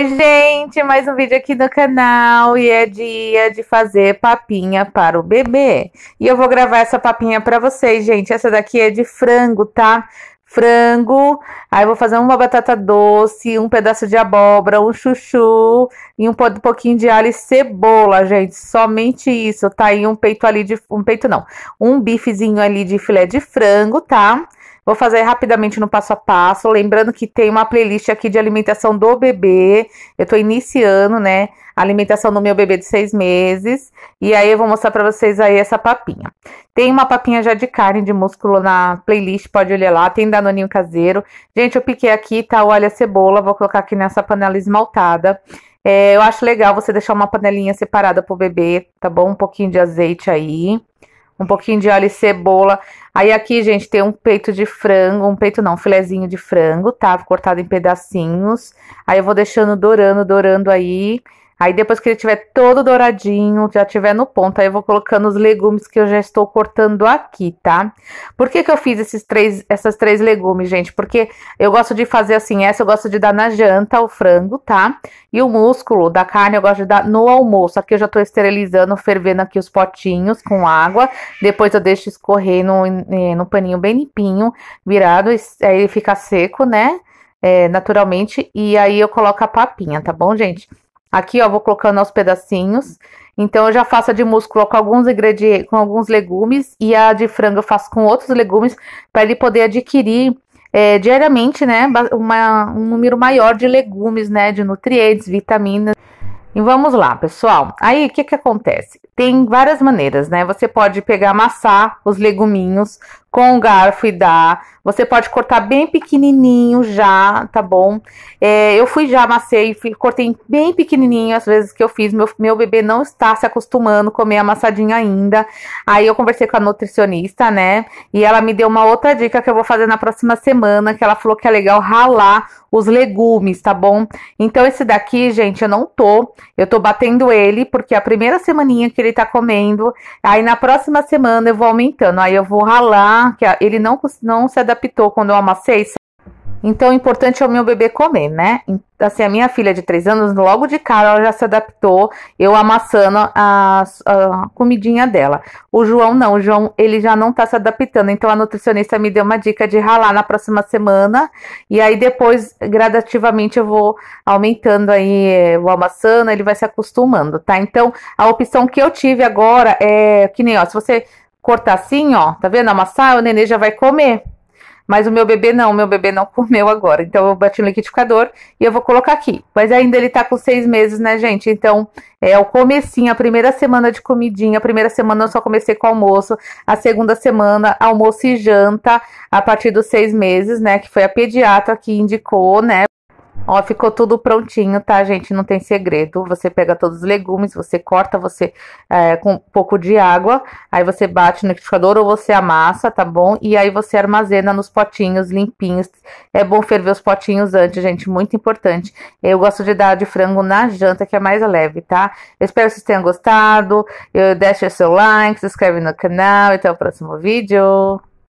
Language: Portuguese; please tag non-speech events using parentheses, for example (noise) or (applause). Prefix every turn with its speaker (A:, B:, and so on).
A: Oi, gente! Mais um vídeo aqui no canal e é dia de fazer papinha para o bebê. E eu vou gravar essa papinha para vocês, gente. Essa daqui é de frango, tá? Frango, aí vou fazer uma batata doce, um pedaço de abóbora, um chuchu e um pouquinho de alho e cebola, gente. Somente isso, tá? E um peito ali de. Um peito não. Um bifezinho ali de filé de frango, tá? Vou fazer rapidamente no passo a passo, lembrando que tem uma playlist aqui de alimentação do bebê. Eu tô iniciando, né, a alimentação do meu bebê de seis meses. E aí eu vou mostrar para vocês aí essa papinha. Tem uma papinha já de carne de músculo na playlist, pode olhar lá. Tem danoninho caseiro. Gente, eu piquei aqui, tá? Olha a cebola, vou colocar aqui nessa panela esmaltada. É, eu acho legal você deixar uma panelinha separada pro bebê, tá bom? Um pouquinho de azeite aí um pouquinho de alho e cebola. Aí aqui, gente, tem um peito de frango, um peito não, um filezinho de frango, tá? Cortado em pedacinhos. Aí eu vou deixando dourando, dourando aí. Aí depois que ele tiver todo douradinho, já tiver no ponto, aí eu vou colocando os legumes que eu já estou cortando aqui, tá? Por que que eu fiz esses três, essas três legumes, gente? Porque eu gosto de fazer assim, essa eu gosto de dar na janta, o frango, tá? E o músculo da carne eu gosto de dar no almoço. Aqui eu já estou esterilizando, fervendo aqui os potinhos com água. Depois eu deixo escorrer no, é, no paninho bem limpinho, virado, aí ele fica seco, né? É, naturalmente, e aí eu coloco a papinha, tá bom, gente? Aqui, ó, vou colocando aos pedacinhos. Então, eu já faço a de músculo com alguns ingredientes, com alguns legumes, e a de frango eu faço com outros legumes, para ele poder adquirir é, diariamente, né, uma, um número maior de legumes, né, de nutrientes, vitaminas. E vamos lá, pessoal. Aí o que, que acontece? Tem várias maneiras, né? Você pode pegar, amassar os leguminhos com o garfo e dar você pode cortar bem pequenininho já, tá bom? É, eu fui já, amassei, fui, cortei bem pequenininho as vezes que eu fiz. Meu, meu bebê não está se acostumando a comer amassadinho ainda. Aí eu conversei com a nutricionista, né? E ela me deu uma outra dica que eu vou fazer na próxima semana, que ela falou que é legal ralar os legumes, tá bom? Então esse daqui, gente, eu não tô. Eu tô batendo ele, porque é a primeira semaninha que ele tá comendo. Aí na próxima semana eu vou aumentando. Aí eu vou ralar, que ele não, não se adapta adaptou quando eu amassei. Então, o importante é o meu bebê comer, né? Assim, a minha filha de 3 anos, logo de cara, ela já se adaptou, eu amassando a, a comidinha dela. O João não, o João, ele já não tá se adaptando. Então, a nutricionista me deu uma dica de ralar na próxima semana. E aí, depois, gradativamente, eu vou aumentando aí, eh, o amassando, ele vai se acostumando, tá? Então, a opção que eu tive agora é que nem, ó, se você cortar assim, ó, tá vendo? Amassar, o nenê já vai comer. Mas o meu bebê não, meu bebê não (laughs) comeu agora. Então eu bati no liquidificador e eu vou colocar aqui. Mas ainda ele tá com seis meses, né, gente? Então é o comecinho, a primeira semana de comidinha. A primeira semana eu só comecei com almoço. A segunda semana, almoço e janta a partir dos seis meses, né? Que foi a pediatra que indicou, né? Ó, ficou tudo prontinho, tá, gente? Não tem segredo. Você pega todos os legumes, você corta, você é, com um pouco de água, aí você bate no liquidificador ou você amassa, tá bom? E aí você armazena nos potinhos limpinhos. É bom ferver os potinhos antes, gente, muito importante. Eu gosto de dar de frango na janta, que é mais leve, tá? Eu espero que vocês tenham gostado. Eu deixe seu like, se inscreve no canal e até o próximo vídeo.